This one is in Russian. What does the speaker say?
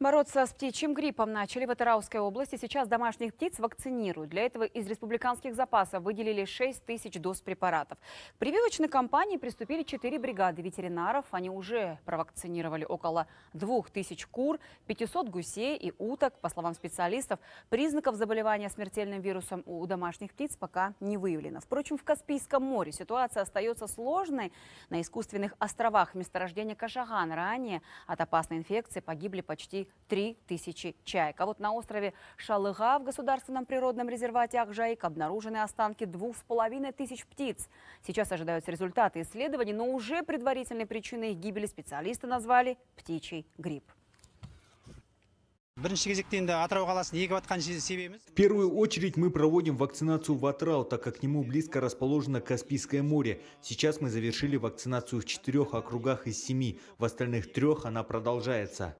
Бороться с птичьим гриппом начали в Атыраускской области. Сейчас домашних птиц вакцинируют. Для этого из республиканских запасов выделили 6 тысяч доз препаратов. К прививочной кампании приступили 4 бригады ветеринаров. Они уже провакцинировали около 2 тысяч кур, 500 гусей и уток. По словам специалистов, признаков заболевания смертельным вирусом у домашних птиц пока не выявлено. Впрочем, в Каспийском море ситуация остается сложной. На искусственных островах месторождения Кашаган ранее от опасной инфекции погибли почти почти тысячи чаек. А вот на острове Шалыга в государственном природном резервате Акжаик обнаружены останки двух с половиной тысяч птиц. Сейчас ожидаются результаты исследований, но уже предварительной причиной их гибели специалисты назвали птичий грипп. В первую очередь мы проводим вакцинацию в Атрау, так как к нему близко расположено Каспийское море. Сейчас мы завершили вакцинацию в четырех округах из семи, в остальных трех она продолжается.